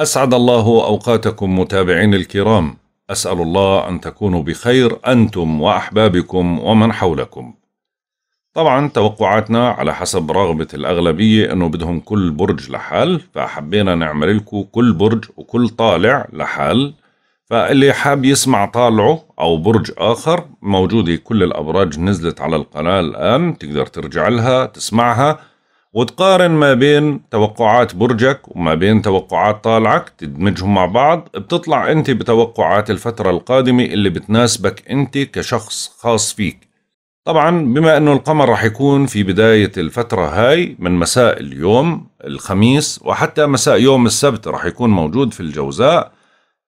أسعد الله أوقاتكم متابعين الكرام أسأل الله أن تكونوا بخير أنتم وأحبابكم ومن حولكم طبعا توقعاتنا على حسب رغبة الأغلبية أنه بدهم كل برج لحال فحبينا نعمل لكم كل برج وكل طالع لحال فاللي حاب يسمع طالعه أو برج آخر موجودة كل الأبراج نزلت على القناة الآن تقدر ترجع لها تسمعها وتقارن ما بين توقعات برجك وما بين توقعات طالعك تدمجهم مع بعض بتطلع انت بتوقعات الفترة القادمة اللي بتناسبك انت كشخص خاص فيك طبعا بما انه القمر رح يكون في بداية الفترة هاي من مساء اليوم الخميس وحتى مساء يوم السبت رح يكون موجود في الجوزاء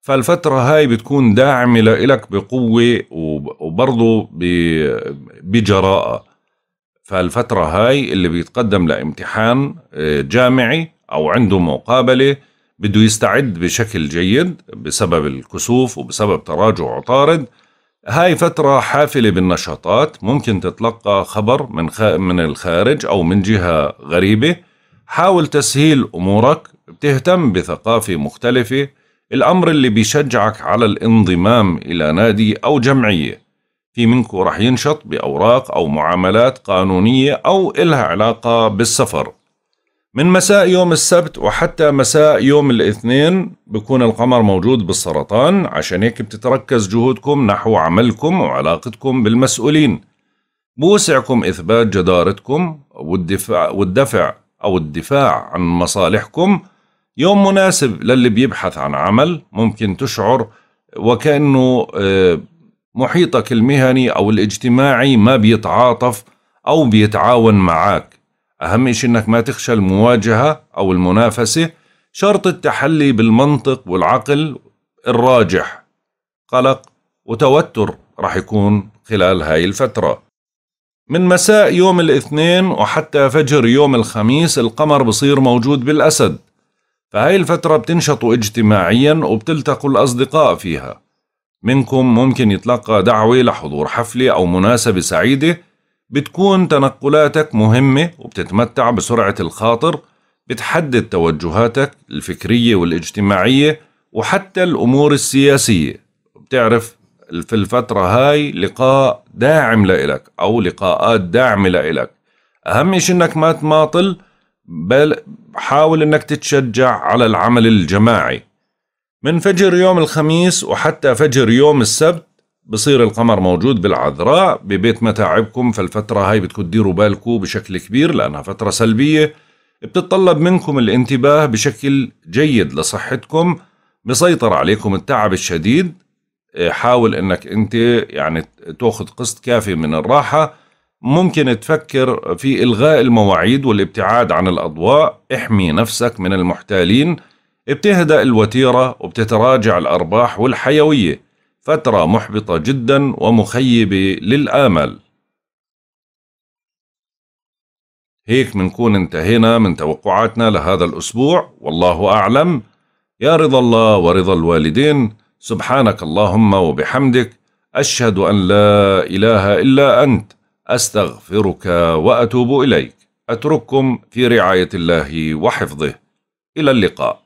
فالفترة هاي بتكون داعمة لإلك بقوة وبرضه بجراءة فالفترة هاي اللي بيتقدم لامتحان آه، جامعي أو عنده مقابلة بده يستعد بشكل جيد بسبب الكسوف وبسبب تراجع عطارد هاي فترة حافلة بالنشاطات ممكن تتلقى خبر من من الخارج أو من جهة غريبة حاول تسهيل أمورك بتهتم بثقافة مختلفة الأمر اللي بيشجعك على الانضمام إلى نادي أو جمعية في منكم رح ينشط بأوراق أو معاملات قانونية أو إلها علاقة بالسفر من مساء يوم السبت وحتى مساء يوم الاثنين بكون القمر موجود بالسرطان عشان هيك بتتركز جهودكم نحو عملكم وعلاقتكم بالمسؤولين بوسعكم إثبات جدارتكم والدفاع, والدفع أو الدفاع عن مصالحكم يوم مناسب للي بيبحث عن عمل ممكن تشعر وكأنه آه، محيطك المهني أو الاجتماعي ما بيتعاطف أو بيتعاون معاك أهم شيء أنك ما تخشى المواجهة أو المنافسة شرط التحلي بالمنطق والعقل الراجح قلق وتوتر رح يكون خلال هاي الفترة من مساء يوم الاثنين وحتى فجر يوم الخميس القمر بصير موجود بالأسد فهاي الفترة بتنشطوا اجتماعيا وبتلتقوا الأصدقاء فيها منكم ممكن يتلقى دعوة لحضور حفلة أو مناسبة سعيدة بتكون تنقلاتك مهمة وبتتمتع بسرعة الخاطر بتحدد توجهاتك الفكرية والاجتماعية وحتى الأمور السياسية بتعرف في الفترة هاي لقاء داعم لإلك أو لقاءات داعمة لإلك أهم شيء إنك ما تماطل بل حاول إنك تتشجع على العمل الجماعي من فجر يوم الخميس وحتى فجر يوم السبت بصير القمر موجود بالعذراء ببيت متاعبكم فالفترة هاي بتكون تديروا بالكم بشكل كبير لأنها فترة سلبية بتطلب منكم الانتباه بشكل جيد لصحتكم مسيطر عليكم التعب الشديد إيه، حاول انك انت يعني تاخذ قسط كافي من الراحه ممكن تفكر في الغاء المواعيد والابتعاد عن الاضواء احمي نفسك من المحتالين بتهدأ الوتيرة وبتتراجع الأرباح والحيوية فترة محبطة جدا ومخيبة للآمل هيك منكون انتهينا من توقعاتنا لهذا الأسبوع والله أعلم يا رضا الله ورضا الوالدين سبحانك اللهم وبحمدك أشهد أن لا إله إلا أنت أستغفرك وأتوب إليك أترككم في رعاية الله وحفظه إلى اللقاء